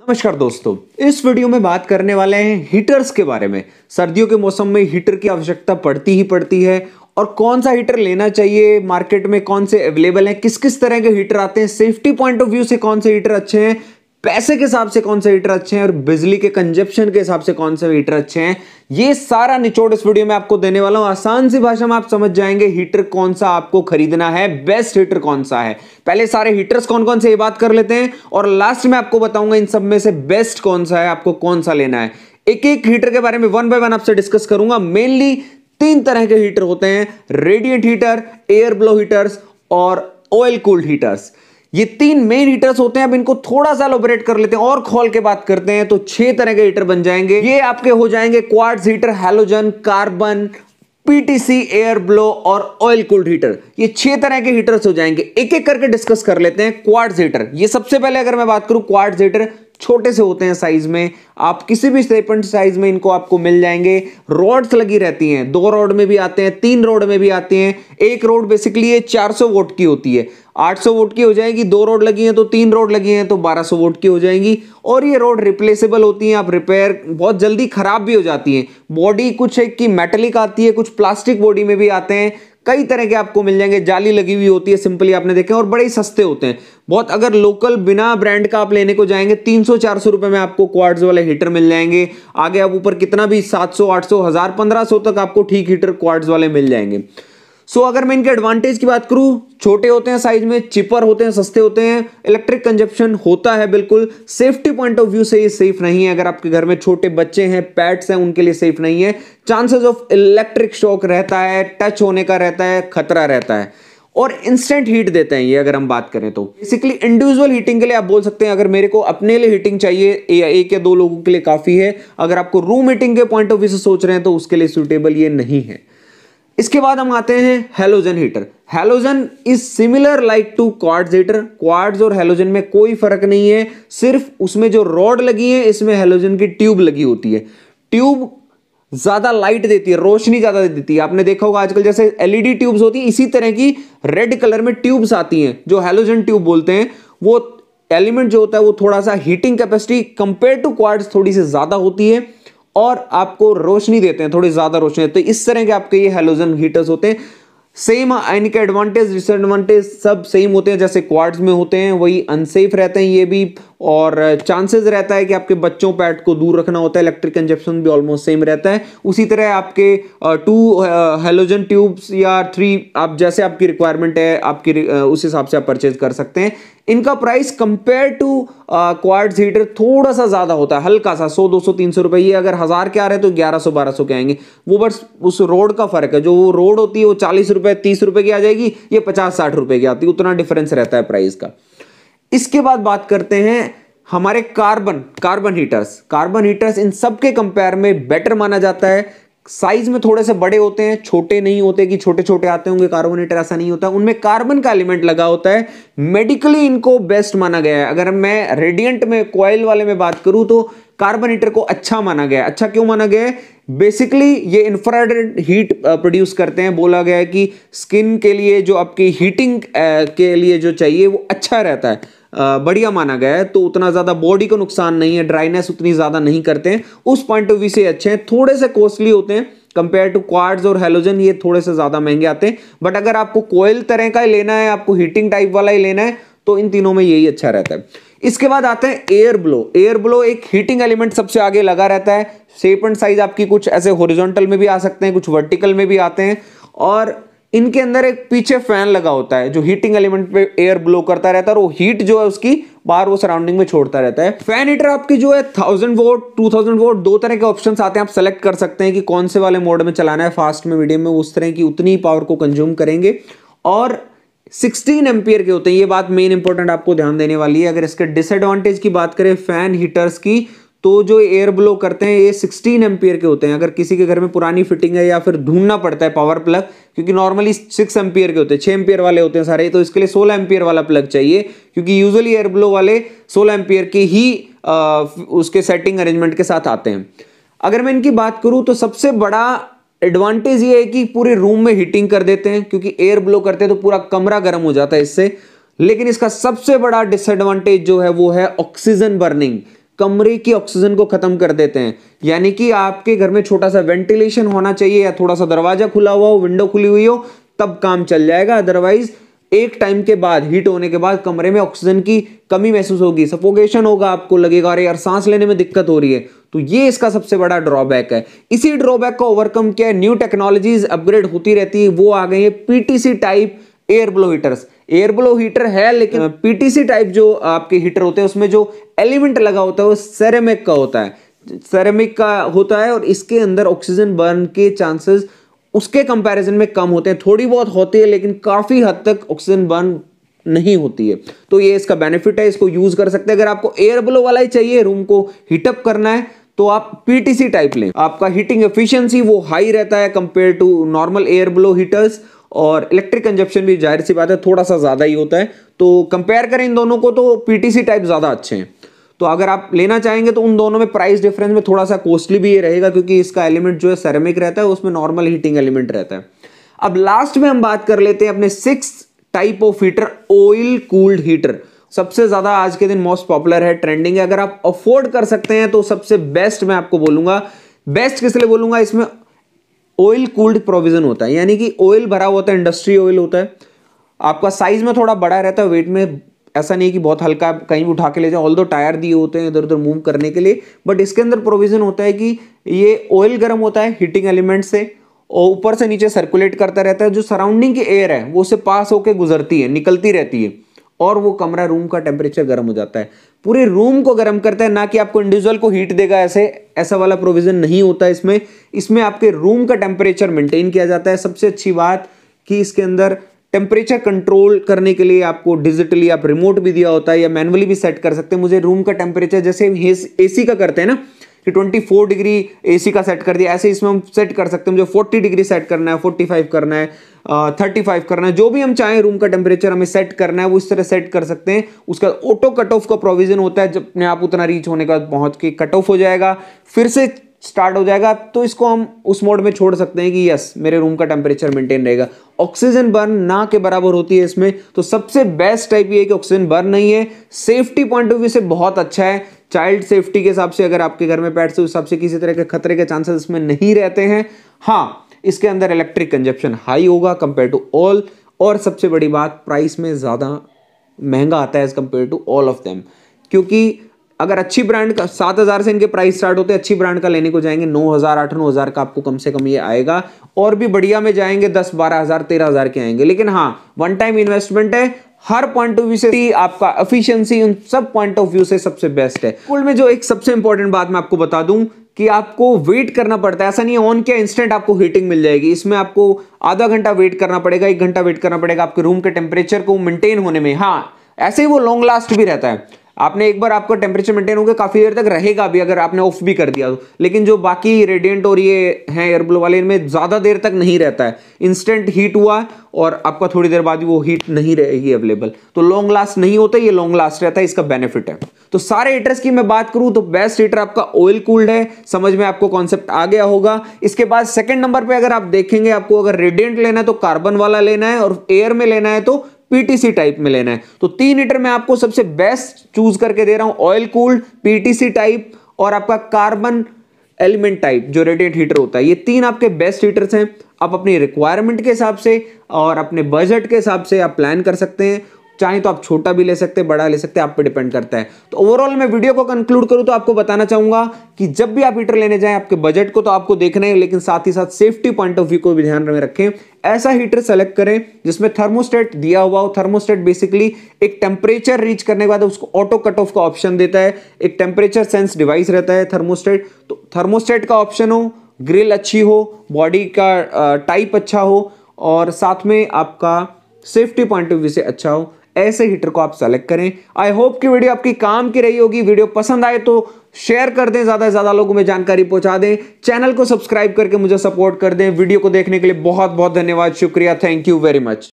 नमस्कार दोस्तों इस वीडियो में बात करने वाले हैं हीटर्स के बारे में सर्दियों के मौसम में हीटर की आवश्यकता पड़ती ही पड़ती है और कौन सा हीटर लेना चाहिए मार्केट में कौन से अवेलेबल हैं किस किस तरह के हीटर आते हैं सेफ्टी पॉइंट ऑफ व्यू से कौन से हीटर अच्छे हैं पैसे के हिसाब से कौन से हीटर अच्छे हैं और बिजली के कंजप्शन के हिसाब से कौन से हीटर अच्छे हैं ये सारा निचोड़ इस वीडियो में आपको देने वाला हूं आसान सी भाषा में आप समझ जाएंगे हीटर कौन सा आपको खरीदना है बेस्ट हीटर कौन सा है पहले सारे हीटर्स कौन कौन से ये बात कर लेते हैं और लास्ट में आपको बताऊंगा इन सब में से बेस्ट कौन सा है आपको कौन सा लेना है एक एक हीटर के बारे में वन बाय वन आपसे डिस्कस करूंगा मेनली तीन तरह के हीटर होते हैं radiant heater air blow heaters और ऑयल कूल्ड हीटर्स ये तीन मेन हीटर्स होते हैं अब इनको थोड़ा सा ऑपरेट कर लेते हैं और खोल के बात करते हैं तो छह तरह के हीटर बन जाएंगे ये आपके हो जाएंगे quartz heater halogen carbon PTC air blow और ऑयल कूल्ड हीटर ये छह तरह के हीटर्स हो जाएंगे एक एक करके डिस्कस कर लेते हैं क्वार्ट्स हीटर ये सबसे पहले अगर मैं बात करूं क्वार्ट्स हीटर छोटे से होते हैं साइज में आप किसी भी स्टेपेंट साइज में इनको आपको मिल जाएंगे रोड्स लगी रहती हैं दो रोड में भी आते हैं तीन रोड में भी आते हैं एक रोड बेसिकली ये 400 वोट की होती है 800 वोट की हो जाएगी दो रोड लगी हैं तो तीन रोड लगी हैं तो 1200 वोट की हो जाएंगी और ये रोड रिप्लेसेबल होती हैं आप रिपेयर बहुत जल्दी खराब भी हो जाती हैं बॉडी कुछ एक की मेटलिक आती है कुछ प्लास्टिक बॉडी में भी आते हैं कई तरह के आपको मिल जाएंगे जाली लगी हुई होती है सिंपली आपने देखे और बड़े सस्ते होते हैं बहुत अगर लोकल बिना ब्रांड का आप लेने को जाएंगे तीन सौ चार सौ रुपए में आपको क्वार्ट्स वाले हीटर मिल जाएंगे आगे आप ऊपर कितना भी सात सौ आठ सौ हजार पंद्रह सौ तक आपको ठीक हीटर क्वार्ट्स वाले मिल जाएंगे सो अगर मैं इनके एडवांटेज की बात करूं छोटे होते हैं साइज में चिपर होते हैं सस्ते होते हैं इलेक्ट्रिक कंजप्शन होता है बिल्कुल सेफ्टी पॉइंट ऑफ व्यू से ये सेफ नहीं है अगर आपके घर में छोटे बच्चे हैं पैट्स हैं उनके लिए सेफ नहीं है चांसेस ऑफ इलेक्ट्रिक शॉक रहता है टच होने का रहता है खतरा रहता है और इंस्टेंट हीट देते हैं ये अगर हम बात करें तो बेसिकली इंडिविजुअल हीटिंग के लिए आप बोल सकते हैं अगर मेरे को अपने लिए हीटिंग चाहिए या एक या दो लोगों के लिए काफ़ी है अगर आपको रूम हीटिंग के पॉइंट ऑफ व्यू से सोच रहे हैं तो उसके लिए सुटेबल ये नहीं है इसके बाद हम आते हैं halogen heater halogen is similar like to quartz heater quartz और हेलोजन में कोई फर्क नहीं है सिर्फ उसमें जो रॉड लगी है इसमें हेलोजन की ट्यूब लगी होती है ट्यूब ज्यादा लाइट देती है रोशनी ज्यादा देती है आपने देखा होगा आजकल जैसे एलईडी ट्यूब्स होती है इसी तरह की रेड कलर में ट्यूब्स आती हैं जो हेलोजन ट्यूब बोलते हैं वो एलिमेंट जो होता है वो थोड़ा सा heating capacity compare to quartz थोड़ी सी ज्यादा होती है और आपको रोशनी देते हैं थोड़ी ज़्यादा रोशनी देते हैं इस तरह के आपके ये हेलोजन हीटर्स होते हैं सेम इनके एडवांटेज डिसएडवांटेज सब सेम होते हैं जैसे क्वार्ट्स में होते हैं वही अनसेफ रहते हैं ये भी और चांसेस रहता है कि आपके बच्चों पैट को दूर रखना होता है इलेक्ट्रिक कंजप्शन भी ऑलमोस्ट सेम रहता है उसी तरह आपके टू हेलोजन ट्यूब्स या थ्री आप जैसे आपकी रिक्वायरमेंट है आपकी uh, उस हिसाब से आप परचेज कर सकते हैं इनका price compare to quartz heater थोड़ा सा ज़्यादा होता है हल्का सा सौ दो सौ तीन सौ रुपये ये अगर हज़ार के आ रहे हैं तो ग्यारह सौ बारह सौ के आएंगे वो बस उस रोड का फ़र्क है जो वो रोड होती है वो चालीस रुपये तीस रुपए की आ जाएगी ये पचास साठ रुपये की आती है उतना डिफरेंस रहता है प्राइस का इसके बाद बात करते हैं हमारे carbon carbon heaters carbon heaters इन सब के कंपेयर में बेटर माना जाता है साइज में थोड़े से बड़े होते हैं छोटे नहीं होते कि छोटे छोटे आते होंगे कार्बन हीटर ऐसा नहीं होता उनमें कार्बन का एलिमेंट लगा होता है मेडिकली इनको बेस्ट माना गया है अगर मैं रेडियंट में कॉयल वाले में बात करूं तो कार्बन हीटर को अच्छा माना गया है अच्छा क्यों माना गया है बेसिकली ये इंफ्रारेड हीट प्रोड्यूस करते हैं बोला गया है कि स्किन के लिए जो आपकी हीटिंग के लिए जो चाहिए वो अच्छा रहता है बढ़िया माना गया है तो उतना ज़्यादा बॉडी को नुकसान नहीं है ड्राइनेस उतनी ज़्यादा नहीं करते हैं उस पॉइंट ऑफ व्यू से अच्छे हैं थोड़े से कॉस्टली होते हैं कंपेयर टू क्वार्ड्स और हेलोजन ये थोड़े से ज़्यादा महंगे आते हैं बट अगर आपको कोयल तरह का ही लेना है आपको हीटिंग टाइप वाला ही लेना है तो इन तीनों में यही अच्छा रहता है इसके बाद आते हैं एयर ब्लो एयर ब्लो एक हीटिंग एलिमेंट सबसे आगे लगा रहता है शेप एंड साइज आपकी कुछ ऐसे होरिजोनटल में भी आ सकते हैं कुछ वर्टिकल में भी आते हैं और इनके अंदर एक पीछे फैन लगा होता है जो हीटिंग एलिमेंट पे एयर ब्लो करता रहता है और वो हीट जो है उसकी बाहर वो सराउंडिंग में छोड़ता रहता है फैन हीटर आपकी जो है thousand watt two thousand watt दो तरह के ऑप्शन आते हैं आप सेलेक्ट कर सकते हैं कि कौन से वाले मोड में चलाना है फास्ट में मीडियम में उस तरह की उतनी पावर को कंज्यूम करेंगे और 16 एम्पियर के होते हैं ये बात मेन इंपॉर्टेंट आपको ध्यान देने वाली है अगर इसके डिसएडवांटेज की बात करें फैन हीटर्स की तो जो एयर ब्लो करते हैं ये 16 एम्पियर के होते हैं अगर किसी के घर में पुरानी फिटिंग है या फिर ढूंढना पड़ता है पावर प्लग क्योंकि नॉर्मली 6 एम्पियर के होते हैं 6 एम्पियर वाले होते हैं सारे तो इसके लिए सोलह एम्पियर वाला प्लग चाहिए क्योंकि यूजली एयर ब्लो वाले सोलह एम्पियर के ही आ, उसके सेटिंग अरेंजमेंट के साथ आते हैं अगर मैं इनकी बात करूं तो सबसे बड़ा एडवांटेज ये है कि पूरे रूम में हीटिंग कर देते हैं क्योंकि एयर ब्लो करते हैं तो पूरा कमरा गर्म हो जाता है इससे लेकिन इसका सबसे बड़ा डिसएडवांटेज जो है वो है ऑक्सीजन बर्निंग कमरे की ऑक्सीजन को खत्म कर देते हैं यानी कि आपके घर में छोटा सा वेंटिलेशन होना चाहिए या थोड़ा सा दरवाजा खुला हुआ हो विंडो खुली हुई हो तब काम चल जाएगा अदरवाइज एक टाइम के बाद हीट होने के बाद कमरे में ऑक्सीजन की कमी महसूस होगी सपोगेशन होगा आपको लगेगा अरे यार सांस लेने में दिक्कत हो रही है तो ये इसका सबसे बड़ा ड्रॉबैक है इसी ड्रॉबैक को ओवरकम किया न्यू टेक्नोलॉजीज अपग्रेड होती रहती है वो आ गई है PTC type air blow heaters air blow heater है लेकिन पीटीसी हाँ। टाइप जो आपके हीटर होते हैं उसमें जो एलिमेंट लगा होता है वो सेरेमिक का होता है सेरेमिक का होता है और इसके अंदर ऑक्सीजन बर्न के चांसेस उसके कंपैरिजन में कम होते हैं थोड़ी बहुत होती है लेकिन काफ़ी हद तक ऑक्सीजन बर्न नहीं होती है तो ये इसका बेनिफिट है इसको यूज कर सकते हैं अगर आपको एयर ब्लो वाला ही चाहिए रूम को हीटअप करना है तो आप पीटीसी टाइप लें आपका हीटिंग एफिशिएंसी वो हाई रहता है compare to normal air blow heaters और इलेक्ट्रिक कंजप्शन भी जाहिर सी बात है थोड़ा सा ज़्यादा ही होता है तो कंपेयर करें इन दोनों को तो पीटीसी टाइप ज़्यादा अच्छे हैं तो अगर आप लेना चाहेंगे तो उन दोनों में प्राइस डिफरेंस में थोड़ा सा कॉस्टली भी ये रहेगा क्योंकि इसका एलिमेंट जो है सेरेमिक रहता है उसमें नॉर्मल हीटिंग एलिमेंट रहता है अब लास्ट में हम बात कर लेते हैं अपने six type of heater oil cooled heater सबसे ज्यादा आज के दिन मोस्ट पॉपुलर है ट्रेंडिंग है अगर आप अफोर्ड कर सकते हैं तो सबसे बेस्ट मैं आपको बोलूंगा बेस्ट किस लिए बोलूंगा इसमें ऑयल कूल्ड प्रोविजन होता है यानी कि ऑयल भरा होता है इंडस्ट्री ऑयल होता है आपका साइज में थोड़ा बड़ा रहता है वेट में ऐसा नहीं कि बहुत हल्का कहीं उठा के ले जाओ ऑल दो टायर दिए होते हैं इधर उधर मूव करने के लिए बट इसके अंदर प्रोविजन होता है कि ये ऑयल गर्म होता है हीटिंग एलिमेंट से और ऊपर से नीचे सर्कुलेट करता रहता है जो सराउंडिंग की एयर है वो उसे पास होकर गुजरती है निकलती रहती है और वो कमरा रूम का टेम्परेचर गर्म हो जाता है पूरे रूम को गर्म करता है ना कि आपको इंडिविजुअल को हीट देगा ऐसे ऐसा वाला प्रोविज़न नहीं होता इसमें इसमें आपके रूम का टेम्परेचर मेंटेन किया जाता है सबसे अच्छी बात कि इसके अंदर टेम्परेचर कंट्रोल करने के लिए आपको डिजिटली आप रिमोट भी दिया होता है या मैनुअली भी सेट कर सकते हैं मुझे रूम का टेम्परेचर जैसे ए सी का करते हैं ना कि 24 डिग्री एसी का सेट कर दिया ऐसे इसमें हम सेट कर सकते हैं जो 40 डिग्री सेट करना है 45 करना है थर्टी फाइव करना है जो भी हम चाहें रूम का टेम्परेचर हमें सेट करना है वो इस तरह सेट कर सकते हैं उसका ऑटो कट ऑफ का प्रोविजन होता है जब अपने आप उतना रीच होने के बाद पहुंच के कट ऑफ हो जाएगा फिर से स्टार्ट हो जाएगा तो इसको हम उस मोड में छोड़ सकते हैं कि यस मेरे रूम का टेम्परेचर मेंटेन रहेगा ऑक्सीजन बर्न ना के बराबर होती है इसमें तो सबसे बेस्ट टाइप ये है कि ऑक्सीजन बर्न नहीं है सेफ्टी पॉइंट ऑफ व्यू से बहुत अच्छा है चाइल्ड सेफ्टी के हिसाब से अगर आपके घर में पैट्स उस हिसाब से किसी तरह के खतरे के चांसेस इसमें नहीं रहते हैं हाँ इसके अंदर इलेक्ट्रिक कंजप्शन हाई होगा कंपेयर टू ऑल और सबसे बड़ी बात प्राइस में ज़्यादा महंगा आता है as compare to all of them क्योंकि अगर अच्छी ब्रांड का सात हज़ार से इनके प्राइस स्टार्ट होते हैं अच्छी ब्रांड का लेने को जाएंगे नौ हज़ार आठ नौ हज़ार का आपको कम से कम ये आएगा और भी बढ़िया में जाएंगे दस बारह हज़ार तेरह हज़ार के आएंगे लेकिन हाँ वन टाइम इन्वेस्टमेंट है हर पॉइंट ऑफ व्यू से आपका एफिशिएंसी उन सब पॉइंट ऑफ व्यू से सबसे बेस्ट है कुल में जो एक सबसे इंपॉर्टेंट बात मैं आपको बता दूं कि आपको वेट करना पड़ता है ऐसा नहीं ऑन किया इंस्टेंट आपको हीटिंग मिल जाएगी इसमें आपको आधा घंटा वेट करना पड़ेगा एक घंटा वेट करना पड़ेगा आपके रूम के टेम्परेचर को मेंटेन होने में हाँ ऐसे ही वो लॉन्ग लास्ट भी रहता है आपने एक बार आपका टेम्परेचर मेंटेन होगा काफ़ी देर तक रहेगा भी अगर आपने ऑफ भी कर दिया तो लेकिन जो बाकी रेडियंट और ये हैं एयरब्लो वाले इनमें ज़्यादा देर तक नहीं रहता है इंस्टेंट हीट हुआ और आपका थोड़ी देर बाद वो हीट नहीं रहेगी अवेलेबल तो लॉन्ग लास्ट नहीं होता ये लॉन्ग लास्ट रहता है इसका बेनिफिट है तो सारे हीटर्स की मैं बात करूं तो बेस्ट हीटर आपका ऑयल कूल्ड है समझ में आपको कॉन्सेप्ट आ गया होगा इसके बाद सेकेंड नंबर पर अगर आप देखेंगे आपको अगर रेडियंट लेना है तो कार्बन वाला लेना है और एयर में लेना है तो पीटीसी टाइप में लेना है तो तीन लीटर में आपको सबसे बेस्ट चूज करके दे रहा हूं ऑयल कूल्ड पीटीसी टाइप और आपका कार्बन एलिमेंट टाइप जो रेडिएंट हीटर होता है ये तीन आपके बेस्ट हीटर्स हैं आप अपनी रिक्वायरमेंट के हिसाब से और अपने बजट के हिसाब से आप प्लान कर सकते हैं चाहें तो आप छोटा भी ले सकते हैं बड़ा ले सकते हैं आप पे डिपेंड करता है तो ओवरऑल मैं वीडियो को कंक्लूड करूँ तो आपको बताना चाहूंगा कि जब भी आप हीटर लेने जाएं आपके बजट को तो आपको देखना है लेकिन साथ ही साथ सेफ्टी पॉइंट ऑफ व्यू को भी ध्यान में रखें ऐसा हीटर सेलेक्ट करें जिसमें थर्मोस्टेट दिया हुआ हो थर्मोस्टेट बेसिकली एक टेम्परेचर रीच करने के बाद उसको ऑटो कट ऑफ का ऑप्शन देता है एक टेम्परेचर सेंस डिवाइस रहता है थर्मोस्टेट तो थर्मोस्टेट का ऑप्शन हो ग्रिल अच्छी हो बॉडी का टाइप अच्छा हो और साथ में आपका सेफ्टी पॉइंट ऑफ व्यू से अच्छा हो ऐसे हीटर को आप सेलेक्ट करें आई होप कि वीडियो आपकी काम की रही होगी वीडियो पसंद आए तो शेयर कर दें ज़्यादा से ज़्यादा लोगों में जानकारी पहुंचा दें चैनल को सब्सक्राइब करके मुझे सपोर्ट कर दें वीडियो को देखने के लिए बहुत बहुत धन्यवाद शुक्रिया थैंक यू वेरी मच